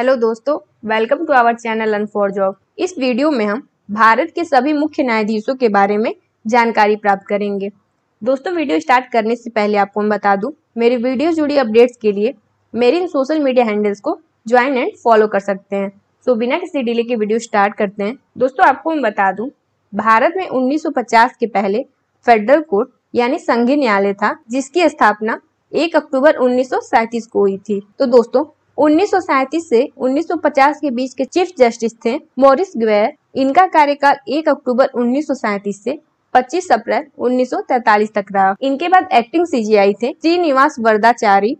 hello दोस्तों welcome to our channel अन for job इस वीडियो में हम भारत के सभी मुख्य न्यायाधीशों के बारे में जानकारी प्राप्त करेंगे दोस्तों वीडियो स्टार्ट करने से पहले आपको मैं बता दूं मेरी वीडियो जुड़ी अपडेट्स के लिए मेरे इन सोशल मीडिया हैंडल्स को ज्वाइन एंड फॉलो कर सकते हैं तो बिना किसी डिले के वीडियो स्टार्ट करते हैं दोस्तों आपको मैं बता दूँ भारत में उन्नीस के पहले फेडरल कोर्ट यानी संघीय न्यायालय था जिसकी स्थापना एक अक्टूबर उन्नीस को हुई थी तो दोस्तों 1937 से 1950 के बीच के चीफ जस्टिस थे मोरिस ग्वेर इनका कार्यकाल 1 अक्टूबर 1937 से 25 अप्रैल 1943 तक रहा इनके बाद एक्टिंग सीजीआई थे श्रीनिवास वरदाचारी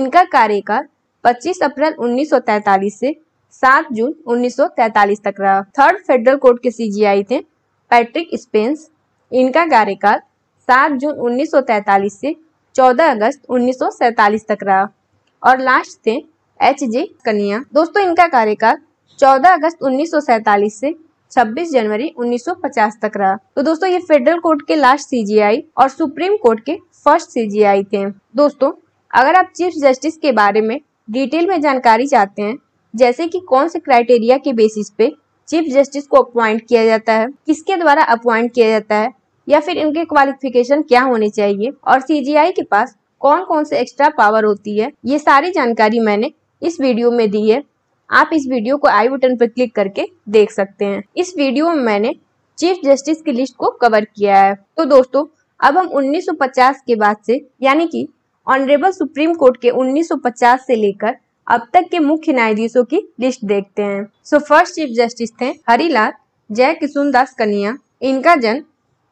इनका कार्यकाल 25 अप्रैल 1943 से 7 जून 1943 तक रहा थर्ड फेडरल कोर्ट के सीजीआई थे पैट्रिक स्पेंस इनका कार्यकाल 7 जून 1943 से 14 अगस्त 1947 तक रहा और लास्ट थे एच जे कनिया दोस्तों इनका कार्यकाल 14 अगस्त 1947 से 26 जनवरी 1950 तक रहा तो दोस्तों ये फेडरल कोर्ट के लास्ट सीजीआई और सुप्रीम कोर्ट के फर्स्ट सीजीआई थे दोस्तों अगर आप चीफ जस्टिस के बारे में डिटेल में जानकारी चाहते हैं जैसे कि कौन से क्राइटेरिया के बेसिस पे चीफ जस्टिस को अपॉइंट किया जाता है किसके द्वारा अपॉइंट किया जाता है या फिर इनके क्वालिफिकेशन क्या होने चाहिए और सीजीआई के पास कौन कौन से एक्स्ट्रा पावर होती है ये सारी जानकारी मैंने इस वीडियो में दी है आप इस वीडियो को आई बटन पर क्लिक करके देख सकते हैं इस वीडियो में मैंने चीफ जस्टिस की लिस्ट को कवर किया है तो दोस्तों अब हम 1950 के बाद से यानी कि ऑनरेबल सुप्रीम कोर्ट के 1950 से लेकर अब तक के मुख्य न्यायाधीशों की लिस्ट देखते हैं सो फर्स्ट चीफ जस्टिस थे हरिलाल जय किशुन दास कनिया इनका जन्म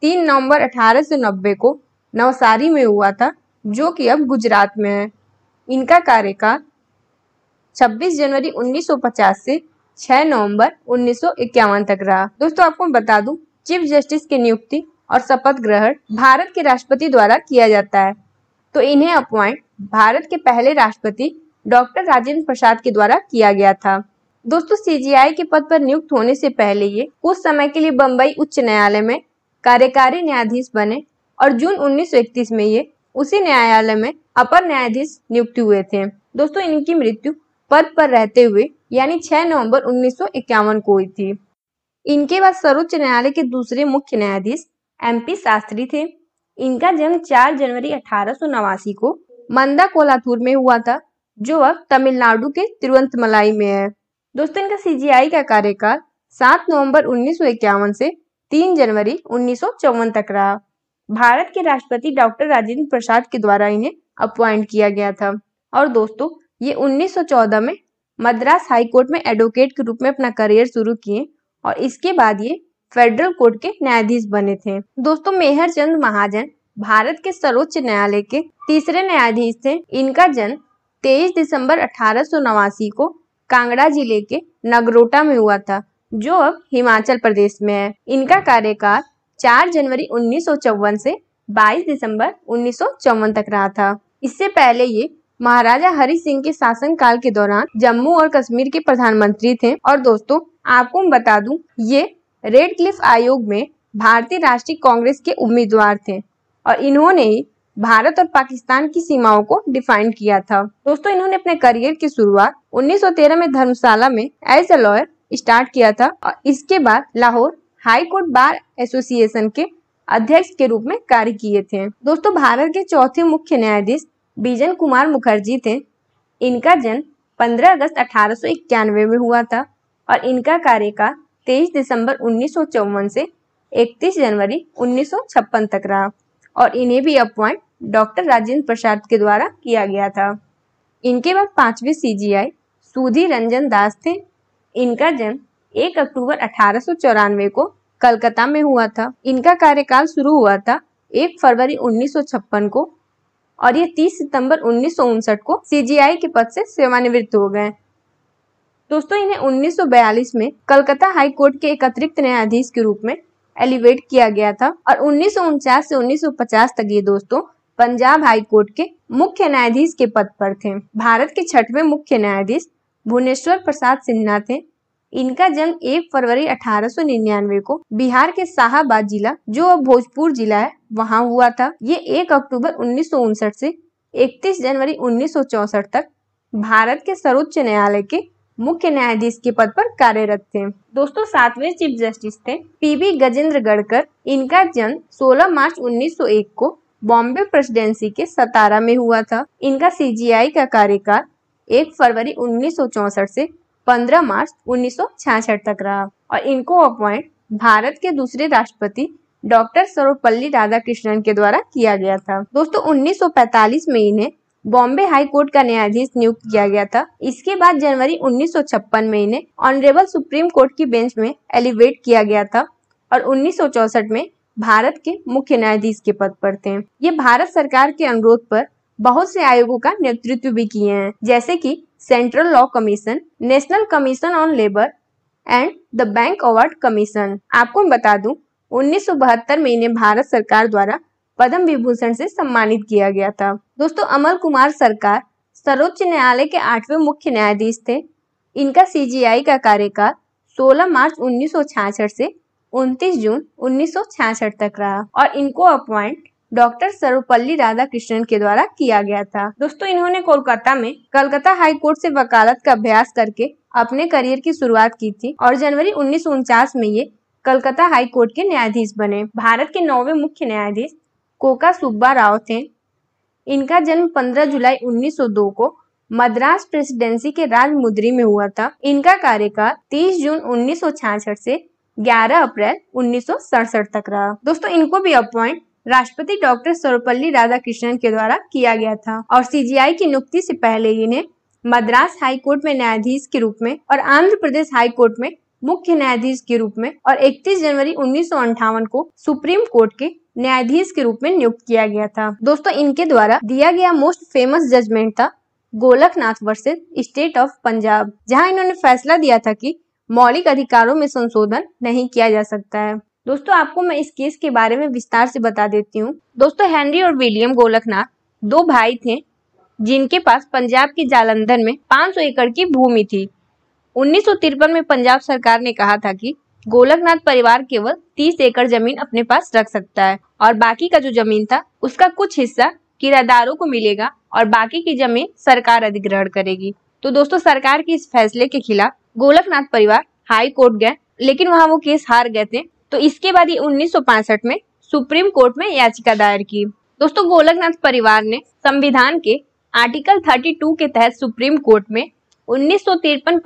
3 नवंबर अठारह को नवसारी में हुआ था जो कि अब गुजरात में है इनका कार्यकाल 26 जनवरी 1950 से 6 नवंबर 1951 तक रहा दोस्तों आपको बता दूं चीफ जस्टिस की नियुक्ति और शपथ ग्रहण भारत के राष्ट्रपति द्वारा किया जाता है तो इन्हें अपॉइंट भारत के पहले राष्ट्रपति डॉक्टर राजेंद्र प्रसाद के द्वारा किया गया था दोस्तों सीजीआई के पद पर नियुक्त होने से पहले ये कुछ समय के लिए बम्बई उच्च न्यायालय में कार्यकारी न्यायाधीश बने और जून 1931 में ये उसी न्यायालय में अपर न्यायाधीश नियुक्त हुए थे दोस्तों इनकी मृत्यु पद पर रहते हुए यानी 6 नवंबर उन्नीस को हुई थी इनके बाद सर्वोच्च न्यायालय के दूसरे मुख्य न्यायाधीश एम पी शास्त्री थे इनका जन्म 4 जनवरी अठारह को मंदा कोलाथूर में हुआ था जो अब तमिलनाडु के तिरुवंतमलाई में है दोस्तों इनका सीजीआई का कार्यकाल 7 नवंबर उन्नीस से 3 जनवरी उन्नीस तक रहा भारत के राष्ट्रपति डॉक्टर राजेंद्र प्रसाद के द्वारा इन्हें अपॉइंट किया गया था और दोस्तों ये 1914 में मद्रास हाई कोर्ट में एडवोकेट के रूप में अपना करियर शुरू किए और इसके बाद ये फेडरल कोर्ट के न्यायाधीश बने थे दोस्तों मेहर चंद महाजन भारत के सर्वोच्च न्यायालय के तीसरे न्यायाधीश थे इनका जन्म 23 दिसंबर अठारह को कांगड़ा जिले के नगरोटा में हुआ था जो अब हिमाचल प्रदेश में है इनका कार्यकाल 4 जनवरी उन्नीस से 22 दिसंबर उन्नीस तक रहा था इससे पहले ये महाराजा हरि सिंह के शासन काल के दौरान जम्मू और कश्मीर के प्रधानमंत्री थे और दोस्तों आपको मैं बता दूं ये रेड क्लिफ आयोग में भारतीय राष्ट्रीय कांग्रेस के उम्मीदवार थे और इन्होंने ही भारत और पाकिस्तान की सीमाओं को डिफाइन किया था दोस्तों इन्होंने अपने करियर की शुरुआत 1913 में धर्मशाला में एज ए लॉयर स्टार्ट किया था और इसके बाद Lahore high court bar association के अध्यक्ष के रूप में कार्य किए थे दोस्तों भारत के चौथे मुख्य न्यायाधीश बीजन कुमार मुखर्जी थे इनका जन्म 15 अगस्त अठारह में हुआ था और इनका कार्यकाल 23 दिसंबर उन्नीस से 31 जनवरी उन्नीस तक रहा और इन्हें भी अपॉइंट डॉक्टर राजेंद्र प्रसाद के द्वारा किया गया था इनके बाद पांचवी सीजीआई सुधीर रंजन दास थे इनका जन्म 1 अक्टूबर अठारह को कलकत्ता में हुआ था इनका कार्यकाल शुरू हुआ था 1 फरवरी उन्नीस को और ये 30 सितंबर उन्नीस को सीजीआई के पद से सेवानिवृत्त हो गए दोस्तों इन्हें 1942 में कलकत्ता हाई कोर्ट के एक अतिरिक्त न्यायाधीश के रूप में एलिवेट किया गया था और उन्नीस से 1950 तक ये दोस्तों पंजाब हाई कोर्ट के मुख्य न्यायाधीश के पद पर थे भारत के छठवें मुख्य न्यायाधीश भुवनेश्वर प्रसाद सिन्हा थे इनका जन्म 1 फरवरी 1899 को बिहार के शाहबाद जिला जो अब भोजपुर जिला है वहां हुआ था ये एक अक्टूबर उन्नीस से 31 जनवरी उन्नीस तक भारत के सर्वोच्च न्यायालय के मुख्य न्यायाधीश के पद पर कार्यरत थे दोस्तों सातवें चीफ जस्टिस थे पीबी गजेंद्र गढ़कर इनका जन्म 16 मार्च 1901 को बॉम्बे प्रेसिडेंसी के सतारा में हुआ था इनका सीजीआई का कार्यकाल 1 फरवरी 1964 से 15 मार्च 1966 तक रहा और इनको अपॉइंट भारत के दूसरे राष्ट्रपति डॉक्टर सर्वपल्ली राधाकृष्णन के द्वारा किया गया था दोस्तों 1945 में इन्हें बॉम्बे हाई कोर्ट का न्यायाधीश नियुक्त किया गया था इसके बाद जनवरी 1956 में इन्हें ऑनरेबल सुप्रीम कोर्ट की बेंच में एलिवेट किया गया था और उन्नीस में भारत के मुख्य न्यायाधीश के पद पर थे ये भारत सरकार के अनुरोध पर बहुत से आयोगों का नेतृत्व भी किए हैं जैसे कि central law commission national commission on labour and the bank award commission आपको बता दूं उन्नीस में इन्हें भारत सरकार द्वारा पद्म विभूषण से सम्मानित किया गया था दोस्तों अमल कुमार सरकार सर्वोच्च न्यायालय के आठवें मुख्य न्यायाधीश थे इनका सीजीआई का कार्यकाल 16 मार्च 1966 से 29 जून 1966 तक रहा और इनको अपॉइंट डॉक्टर सर्वपल्ली राधाकृष्णन के द्वारा किया गया था दोस्तों इन्होंने कोलकाता में कलकत्ता हाई कोर्ट से वकालत का अभ्यास करके अपने करियर की शुरुआत की थी और जनवरी उन्नीस में ये कलकत्ता हाई कोर्ट के न्यायाधीश बने भारत के नौवे मुख्य न्यायाधीश कोका सुब्बा राव थे इनका जन्म 15 जुलाई 1902 को मद्रास प्रेसिडेंसी के राजमुद्री में हुआ था इनका कार्यकाल 30 जून उन्नीस से 11 अप्रैल उन्नीस तक रहा दोस्तों इनको भी अपॉइंट राष्ट्रपति डॉक्टर सर्वपल्ली राधाकृष्णन के द्वारा किया गया था और सीजीआई की नियुक्ति से पहले इन्हें मद्रास हाई कोर्ट में न्यायाधीश के रूप में और आंध्र प्रदेश हाई कोर्ट में मुख्य न्यायाधीश के रूप में और 31 जनवरी उन्नीस को सुप्रीम कोर्ट के न्यायाधीश के रूप में नियुक्त किया गया था दोस्तों इनके द्वारा दिया गया मोस्ट फेमस जजमेंट था Golaknath versus state of Punjab जहां इन्होंने फैसला दिया था कि मौलिक अधिकारों में संशोधन नहीं किया जा सकता है दोस्तों आपको मैं इस केस के बारे में विस्तार से बता देती हूँ दोस्तों हेनरी और विलियम गोलकनाथ दो भाई थे जिनके पास पंजाब के जालंधर में 500 एकड़ की भूमि थी उन्नीस में पंजाब सरकार ने कहा था कि गोलकनाथ परिवार केवल 30 एकड़ जमीन अपने पास रख सकता है और बाकी का जो जमीन था उसका कुछ हिस्सा किरादारों को मिलेगा और बाकी की जमीन सरकार अधिग्रहण करेगी तो दोस्तों सरकार के इस फैसले के खिलाफ गोलकनाथ परिवार हाई कोर्ट गए लेकिन वहाँ वो केस हार गए थे तो इसके बाद ही 1965 में सुप्रीम कोर्ट में याचिका दायर की दोस्तों गोलकनाथ परिवार ने संविधान के आर्टिकल 32 के तहत सुप्रीम कोर्ट में उन्नीस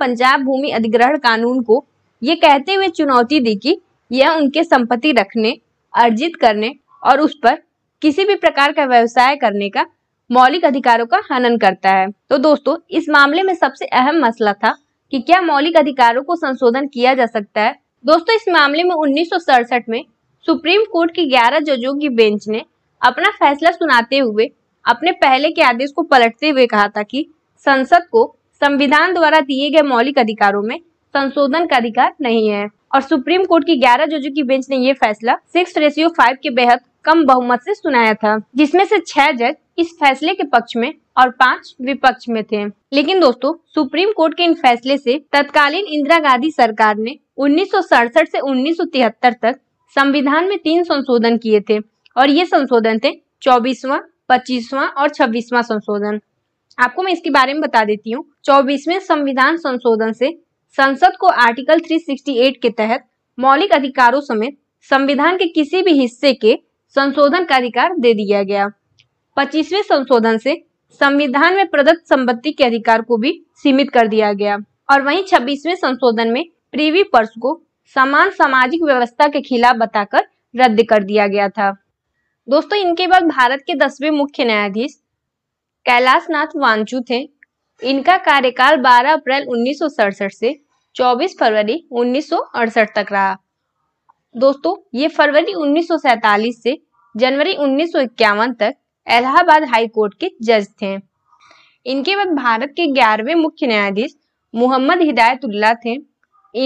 पंजाब भूमि अधिग्रहण कानून को ये कहते हुए चुनौती दी कि यह उनके संपत्ति रखने अर्जित करने और उस पर किसी भी प्रकार का व्यवसाय करने का मौलिक अधिकारों का हनन करता है तो दोस्तों इस मामले में सबसे अहम मसला था कि क्या मौलिक अधिकारों को संशोधन किया जा सकता है दोस्तों इस मामले में उन्नीस में सुप्रीम कोर्ट की 11 जजों की बेंच ने अपना फैसला सुनाते हुए अपने पहले के आदेश को पलटते हुए कहा था कि संसद को संविधान द्वारा दिए गए मौलिक अधिकारों में संशोधन का अधिकार नहीं है और सुप्रीम कोर्ट की 11 जजों की बेंच ने यह फैसला सिक्स रेशियो फाइव के बेहद कम बहुमत से सुनाया था जिसमें से छह जज इस फैसले के पक्ष में और पांच विपक्ष में थे लेकिन दोस्तों सुप्रीम कोर्ट के इन फैसले से तत्कालीन इंदिरा गांधी सरकार ने उन्नीस से उन्नीस तक संविधान में तीन संशोधन किए थे और ये संशोधन थे चौबीसवा पच्चीसवा और छब्बीसवा संशोधन आपको मैं इसके बारे में बता देती हूँ चौबीसवें संविधान संशोधन से संसद को आर्टिकल 368 के तहत मौलिक अधिकारों समेत संविधान के किसी भी हिस्से के संशोधन का अधिकार दे दिया गया पच्चीसवें संशोधन से संविधान में प्रदत्त संपत्ति के अधिकार को भी सीमित कर दिया गया और वहीं छब्बीसवें संशोधन में प्रीवी पर्स को समान सामाजिक व्यवस्था के खिलाफ बताकर रद्द कर दिया गया था दोस्तों इनके बाद भारत के दसवें मुख्य न्यायाधीश कैलाश नाथ वांचू थे इनका कार्यकाल 12 अप्रैल उन्नीस से 24 फरवरी उन्नीस तक रहा दोस्तों ये फरवरी उन्नीस से जनवरी उन्नीस तक इलाहाबाद हाई कोर्ट के जज थे इनके बाद भारत के ग्यारहवें मुख्य न्यायाधीश मोहम्मद हिदायतुल्ला थे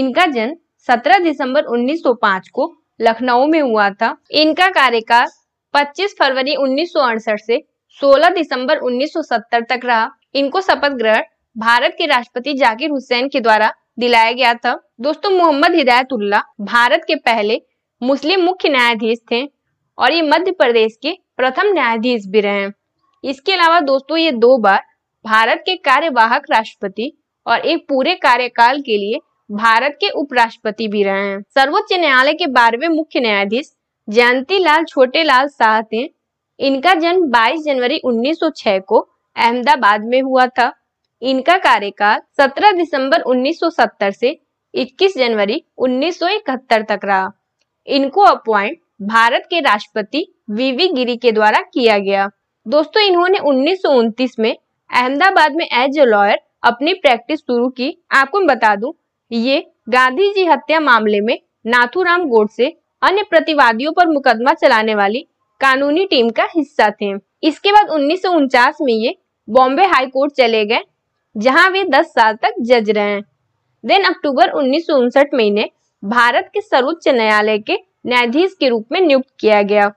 इनका जन्म 17 दिसंबर 1905 को लखनऊ में हुआ था इनका कार्यकाल 25 फरवरी उन्नीस से 16 दिसंबर 1970 तक रहा इनको शपथ ग्रहण भारत के राष्ट्रपति जाकिर हुसैन के द्वारा दिलाया गया था दोस्तों मोहम्मद हिदायतुल्ला भारत के पहले मुस्लिम मुख्य न्यायाधीश थे और ये मध्य प्रदेश के प्रथम न्यायाधीश भी रहे इसके अलावा दोस्तों ये दो बार भारत के कार्यवाहक राष्ट्रपति और एक पूरे कार्यकाल के लिए भारत के उपराष्ट्रपति भी रहे हैं सर्वोच्च न्यायालय के बारहवें मुख्य न्यायाधीश जयंती लाल छोटे लाल शाह थे इनका जन्म 22 जनवरी 1906 को अहमदाबाद में हुआ था इनका कार्यकाल 17 दिसंबर 1970 से 21 जनवरी 1971 तक रहा इनको अपॉइंट भारत के राष्ट्रपति वीवी गिरी के द्वारा किया गया दोस्तों इन्होंने उन्नीस में अहमदाबाद में एज ए लॉयर अपनी प्रैक्टिस शुरू की आपको मैं बता दूं ये गांधी जी हत्या मामले में नाथूराम से अन्य प्रतिवादियों पर मुकदमा चलाने वाली कानूनी टीम का हिस्सा थे इसके बाद उन्नीस में ये बॉम्बे हाई कोर्ट चले गए जहां वे 10 साल तक जज रहे देन अक्टूबर उन्नीस में इन्हें भारत के सर्वोच्च न्यायालय के न्यायाधीश के रूप में नियुक्त किया गया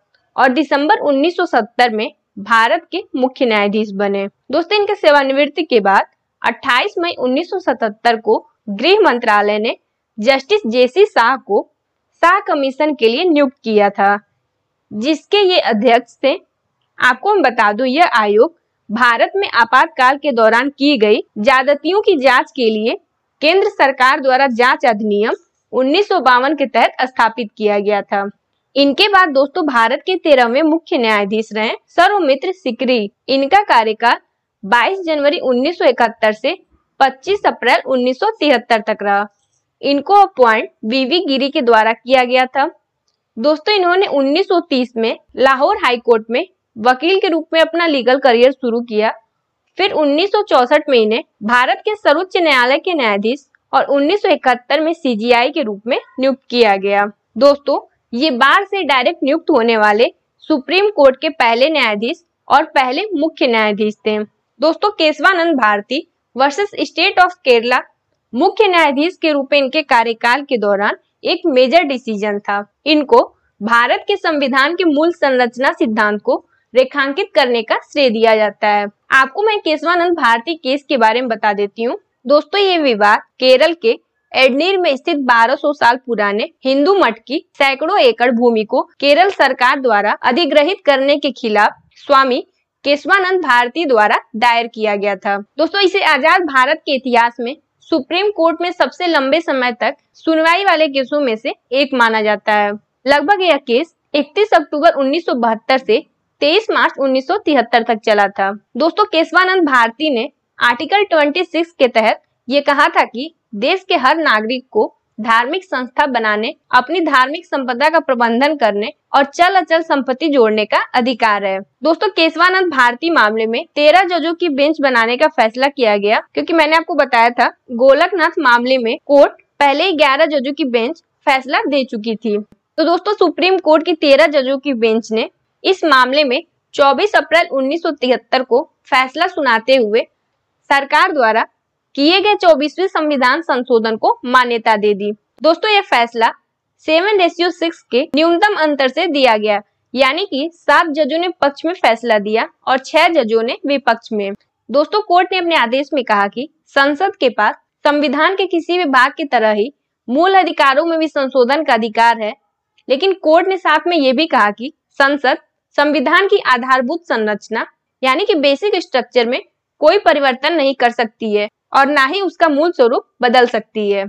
और दिसंबर 1970 में भारत के मुख्य न्यायाधीश बने दोस्तों इनके सेवानिवृत्ति के बाद 28 मई 1977 को गृह मंत्रालय ने जस्टिस जेसी शाह को शाह कमीशन के लिए नियुक्त किया था जिसके ये अध्यक्ष थे आपको हम बता दूं यह आयोग भारत में आपातकाल के दौरान की गई ज्यादतियों की जांच के लिए केंद्र सरकार द्वारा जांच अधिनियम उन्नीस के तहत स्थापित किया गया था इनके बाद दोस्तों भारत के तेरहवे मुख्य न्यायाधीश रहे सर्वमित्र सिकरी इनका कार्यकाल 22 जनवरी 1971 से 25 अप्रैल 1973 तक रहा इनको अपॉइंट वीवी गिरी के द्वारा किया गया था दोस्तों इन्होंने 1930 में लाहौर हाई कोर्ट में वकील के रूप में अपना लीगल करियर शुरू किया फिर 1964 में इन्हें भारत के सर्वोच्च न्यायालय के न्यायाधीश और 1971 में सीजीआई के रूप में नियुक्त किया गया दोस्तों ये बार से डायरेक्ट नियुक्त होने वाले सुप्रीम कोर्ट के पहले न्यायाधीश और पहले मुख्य न्यायाधीश थे दोस्तों Kesavananda Bharati versus state of Kerala मुख्य न्यायाधीश के रूप में इनके कार्यकाल के दौरान एक मेजर डिसीजन था इनको भारत के संविधान के मूल संरचना सिद्धांत को रेखांकित करने का श्रेय दिया जाता है आपको मैं केशवानंद भारती केस के बारे में बता देती हूँ दोस्तों ये विवाद केरल के एडनीर में स्थित 1200 साल पुराने हिंदू मठ की सैकड़ों एकड़ भूमि को केरल सरकार द्वारा अधिग्रहित करने के खिलाफ स्वामी केशवानंद भारती द्वारा दायर किया गया था दोस्तों इसे आजाद भारत के इतिहास में सुप्रीम कोर्ट में सबसे लंबे समय तक सुनवाई वाले केसों में से एक माना जाता है लगभग यह केस 31 अक्टूबर उन्नीस से 23 मार्च 1973 तक चला था दोस्तों केशवानंद भारती ने आर्टिकल 26 के तहत ये कहा था कि देश के हर नागरिक को धार्मिक संस्था बनाने अपनी धार्मिक संपदा का प्रबंधन करने और चल अचल संपत्ति जोड़ने का अधिकार है दोस्तों केशवानंद भारती मामले में तेरह जजों की बेंच बनाने का फैसला किया गया क्योंकि मैंने आपको बताया था गोलकनाथ मामले में कोर्ट पहले ग्यारह जजों की बेंच फैसला दे चुकी थी तो दोस्तों सुप्रीम कोर्ट की तेरह जजों की बेंच ने इस मामले में 24 अप्रैल 1973 को फैसला सुनाते हुए सरकार द्वारा किए गए चौबीसवें संविधान संशोधन को मान्यता दे दी दोस्तों ये फैसला सेवन रेशियो सिक्स के न्यूनतम अंतर से दिया गया यानी कि सात जजों ने पक्ष में फैसला दिया और छह जजों ने विपक्ष में दोस्तों कोर्ट ने अपने आदेश में कहा कि संसद के पास संविधान के किसी भी भाग की तरह ही मूल अधिकारों में भी संशोधन का अधिकार है लेकिन कोर्ट ने साथ में ये भी कहा कि संसद संविधान की आधारभूत संरचना यानी कि बेसिक स्ट्रक्चर में कोई परिवर्तन नहीं कर सकती है और ना ही उसका मूल स्वरूप बदल सकती है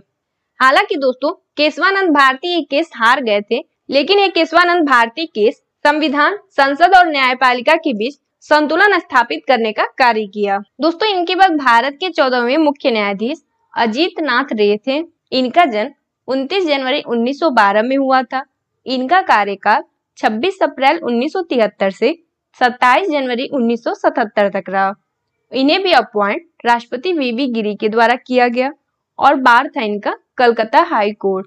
हालांकि दोस्तों केशवानंद भारती ये केस हार गए थे लेकिन ये केशवानंद भारती केस संविधान संसद और न्यायपालिका के बीच संतुलन स्थापित करने का कार्य किया दोस्तों इनके बाद भारत के चौदहवें मुख्य न्यायाधीश अजीत नाथ रे थे इनका जन्म उन्तीस जनवरी उन्नीस में हुआ था इनका कार्यकाल 26 अप्रैल 1973 से 27 जनवरी 1977 तक रहा इन्हें भी अपॉइंट राष्ट्रपति वीवी गिरी के द्वारा किया गया और बार था इनका कलकत्ता हाई कोर्ट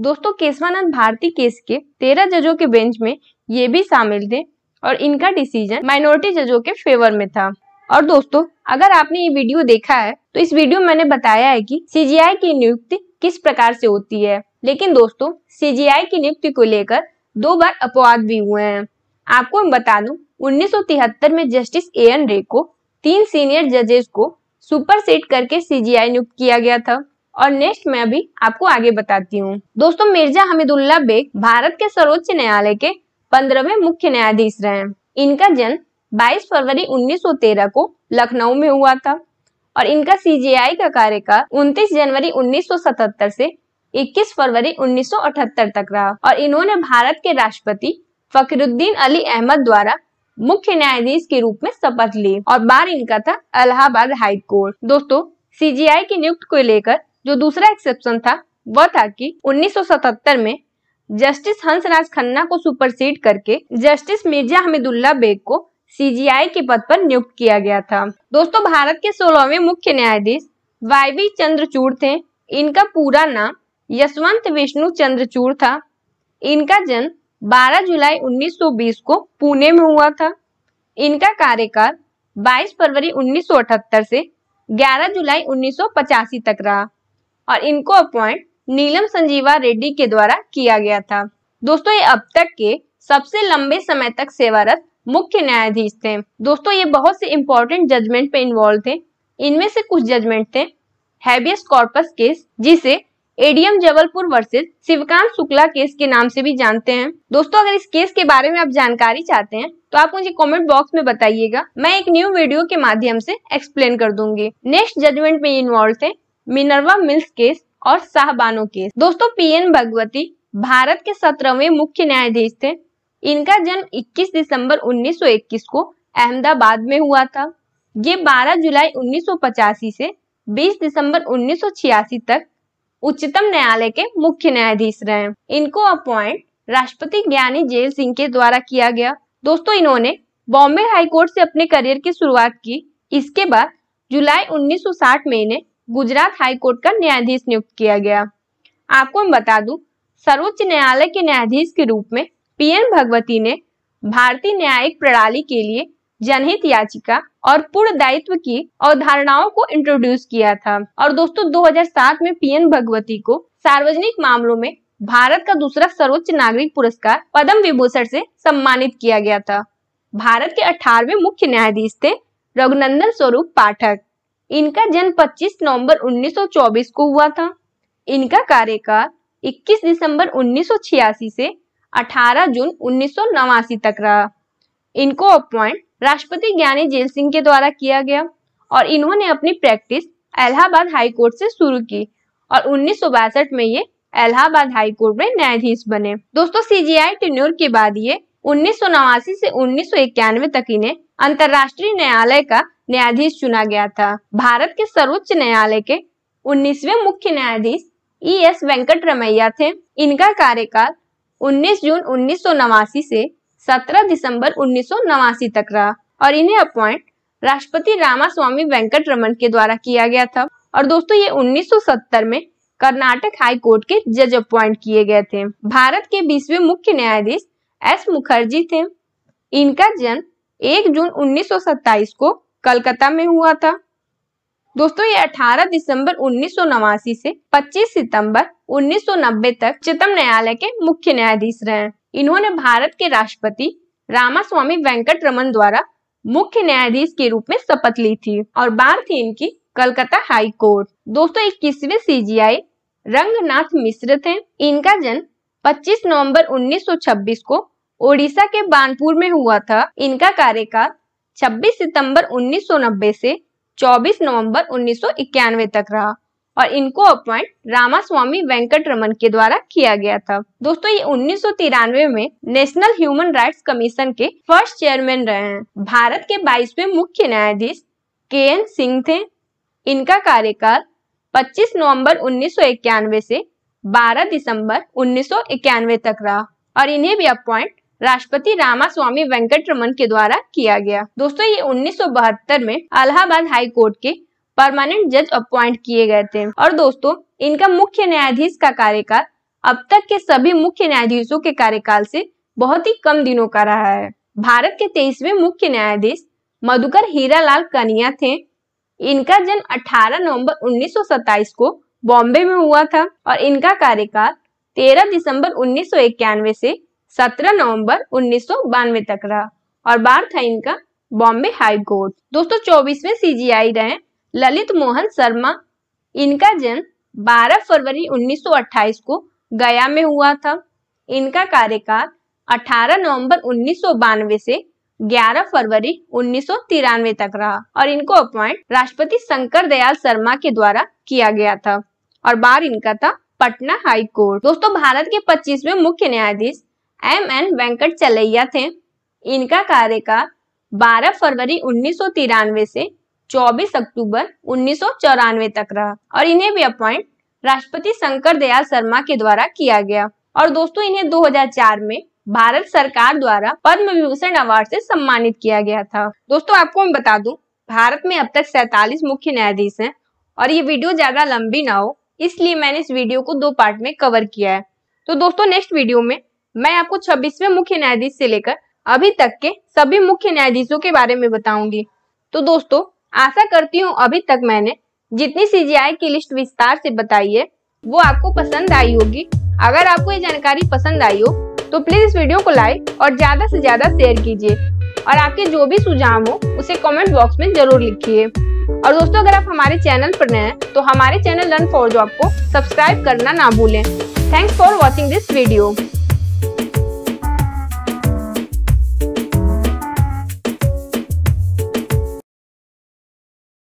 दोस्तों केशवानंद भारती केस के तेरह जजों के बेंच में ये भी शामिल थे और इनका डिसीजन माइनॉरिटी जजों के फेवर में था और दोस्तों अगर आपने ये वीडियो देखा है तो इस वीडियो में मैंने बताया है कि सीजीआई की नियुक्ति किस प्रकार से होती है लेकिन दोस्तों सीजीआई की नियुक्ति को लेकर दो बार अपवाद भी हुए हैं आपको मैं बता दूं 1973 में जस्टिस ए एन रे को तीन सीनियर जजेस को सुपर सेट करके सीजीआई नियुक्त किया गया था और नेक्स्ट मैं अभी आपको आगे बताती हूँ दोस्तों मिर्जा हमिदुल्ला बेग भारत के सर्वोच्च न्यायालय के पंद्रहवे मुख्य न्यायाधीश रहे इनका जन्म 22 फरवरी 1913 को लखनऊ में हुआ था और इनका सीजीआई का कार्यकाल 29 जनवरी 1977 से 21 फरवरी 1978 तक रहा और इन्होंने भारत के राष्ट्रपति फकरुद्दीन अली अहमद द्वारा मुख्य न्यायाधीश के रूप में शपथ ली और बार इनका था अलाहाबाद हाई कोर्ट दोस्तों सीजीआई की नियुक्त को लेकर जो दूसरा एक्सेप्शन था वह था कि 1977 में जस्टिस हंसराज खन्ना को सुपरसीड करके जस्टिस मिर्जा हमिदुल्ला बेग को सीजीआई के पद पर नियुक्त किया गया था दोस्तों भारत के सोलहवें मुख्य न्यायाधीश वाईवी चंद्रचूड़ थे इनका पूरा नाम यशवंत विष्णु चंद्रचूड़ था इनका जन्म 12 जुलाई 1920 को पुणे में हुआ था इनका कार्यकाल 22 फरवरी 1978 से 11 जुलाई उन्नीस तक रहा और इनको अपॉइंट नीलम संजीवा रेड्डी के द्वारा किया गया था दोस्तों ये अब तक के सबसे लंबे समय तक सेवारत मुख्य न्यायाधीश थे दोस्तों ये बहुत से इम्पोर्टेंट जजमेंट पे इन्वॉल्व थे इनमें से कुछ जजमेंट थे हैबियस कॉर्पस केस जिसे ADM Jabalpur versus Shivkant Shukla case के नाम से भी जानते हैं दोस्तों अगर इस केस के बारे में आप जानकारी चाहते हैं तो आप मुझे कमेंट बॉक्स में बताइएगा मैं एक न्यू वीडियो के माध्यम से एक्सप्लेन कर दूंगी नेक्स्ट जजमेंट में इन्वॉल्व थे मिनरवा मिल्स केस और शाहबानो केस दोस्तों पी भगवती भारत के सत्रहवे मुख्य न्यायाधीश थे इनका जन्म इक्कीस दिसम्बर उन्नीस को अहमदाबाद में हुआ था ये 12 जुलाई 1985 से 20 दिसंबर 1986 तक उच्चतम न्यायालय के मुख्य न्यायाधीश रहे इनको अपॉइंट राष्ट्रपति ज्ञानी जेल सिंह के द्वारा किया गया दोस्तों इन्होंने बॉम्बे हाईकोर्ट से अपने करियर की शुरुआत की इसके बाद जुलाई 1960 में इन्हें गुजरात हाईकोर्ट का न्यायाधीश नियुक्त किया गया आपको मैं बता दूं सर्वोच्च न्यायालय के न्यायाधीश के रूप में पीएन भगवती ने भारतीय न्यायिक प्रणाली के लिए जनहित याचिका और पूर्ण दायित्व की अवधारणाओं को इंट्रोड्यूस किया था और दोस्तों 2007 में पीएन भगवती को सार्वजनिक मामलों में भारत का दूसरा सर्वोच्च नागरिक पुरस्कार पद्म विभूषण से सम्मानित किया गया था भारत के 18वें मुख्य न्यायाधीश थे रघुनंदन स्वरूप पाठक इनका जन्म 25 नवंबर 1924 को हुआ था इनका कार्यकाल 21 दिसंबर 1986 से 18 जून 1989 तक रहा इनको अपॉइंट राष्ट्रपति ज्ञानी जेल सिंह के द्वारा किया गया और इन्होंने अपनी प्रैक्टिस इलाहाबाद हाई कोर्ट से शुरू की और उन्नीस में ये इलाहाबाद हाई कोर्ट में न्यायाधीश बने दोस्तों सीजीआई टेन्योर के बाद ये उन्नीस से उन्नीस तक इन्हें अंतर्राष्ट्रीय न्यायालय का न्यायाधीश चुना गया था भारत के सर्वोच्च न्यायालय के उन्नीसवे मुख्य न्यायाधीश E e S Venkataramiah थे इनका कार्यकाल 19 जून उन्नीस से 17 दिसंबर उन्नीस तक रहा और इन्हें अपॉइंट राष्ट्रपति रामास्वामी वेंकट रमन के द्वारा किया गया था और दोस्तों ये 1970 में कर्नाटक हाई कोर्ट के जज अपॉइंट किए गए थे भारत के बीसवे मुख्य न्यायाधीश एस मुखर्जी थे इनका जन्म 1 जून 1927 को कलकत्ता में हुआ था दोस्तों ये 18 दिसंबर उन्नीस से 25 सितंबर 1990 तक उच्चतम न्यायालय के मुख्य न्यायाधीश रहे इन्होंने भारत के राष्ट्रपति रामास्वामी वेंकट रमन द्वारा मुख्य न्यायाधीश के रूप में शपथ ली थी और बार थी इनकी कलकत्ता हाई कोर्ट दोस्तों इक्कीसवे आई रंगनाथ मिश्र थे इनका जन्म 25 नवंबर 1926 को ओडिशा के बानपुर में हुआ था इनका कार्यकाल 26 सितंबर 1990 से 24 नवंबर 1991 तक रहा और इनको अपॉइंट रामास्वामी वेंकट रमन के द्वारा किया गया था दोस्तों ये उन्नीस में नेशनल ह्यूमन राइट्स कमीशन के फर्स्ट चेयरमैन रहे हैं भारत के बाईसवे मुख्य न्यायाधीश के एन सिंह थे इनका कार्यकाल 25 नवंबर उन्नीस से 12 दिसंबर उन्नीस तक रहा और इन्हें भी अपॉइंट राष्ट्रपति रामास्वामी वेंकट रमन के द्वारा किया गया दोस्तों ये उन्नीस में अलाहाबाद हाई कोर्ट के परमानेंट जज अपॉइंट किए गए थे और दोस्तों इनका मुख्य न्यायाधीश का कार्यकाल अब तक के सभी मुख्य न्यायाधीशों के कार्यकाल से बहुत ही कम दिनों का रहा है भारत के तेईसवे मुख्य न्यायाधीश मधुकर हीरालाल कनिया थे इनका जन्म 18 नवंबर 1927 को बॉम्बे में हुआ था और इनका कार्यकाल 13 दिसंबर 1991 से 17 नवंबर 1992 तक रहा और बार था इनका बॉम्बे हाई कोर्ट दोस्तों 24वें सीजीआई रहे ललित मोहन शर्मा इनका जन्म 12 फरवरी 1928 को गया में हुआ था इनका कार्यकाल 18 नवंबर उन्नीस से 11 फरवरी उन्नीस तक रहा और इनको अपॉइंट राष्ट्रपति शंकर दयाल शर्मा के द्वारा किया गया था और बार इनका था पटना हाई कोर्ट दोस्तों भारत के 25वें मुख्य न्यायाधीश एम एन वेंकट चलैया थे इनका कार्यकाल 12 फरवरी उन्नीस से 24 अक्टूबर उन्नीस तक रहा और इन्हें भी अपॉइंट राष्ट्रपति शंकर दयाल शर्मा के द्वारा किया गया और दोस्तों इन्हें 2004 में भारत सरकार द्वारा पद्म विभूषण अवार्ड से सम्मानित किया गया था दोस्तों आपको मैं बता दूं भारत में अब तक सैतालीस मुख्य न्यायाधीश हैं और ये वीडियो ज्यादा लंबी ना हो इसलिए मैंने इस वीडियो को दो पार्ट में कवर किया है तो दोस्तों नेक्स्ट वीडियो में मैं आपको छब्बीसवें मुख्य न्यायाधीश से लेकर अभी तक के सभी मुख्य न्यायाधीशों के बारे में बताऊंगी तो दोस्तों आशा करती हूँ अभी तक मैंने जितनी आई की लिस्ट विस्तार से बताई है वो आपको पसंद आई होगी अगर आपको ये जानकारी पसंद आई हो तो प्लीज इस वीडियो को लाइक और ज्यादा से ज्यादा शेयर कीजिए और आपके जो भी सुझाव हो उसे कमेंट बॉक्स में जरूर लिखिए और दोस्तों अगर आप हमारे चैनल पर नए हैं तो हमारे चैनल लर्न फॉर जॉब को सब्सक्राइब करना ना भूलें thanks for watching this video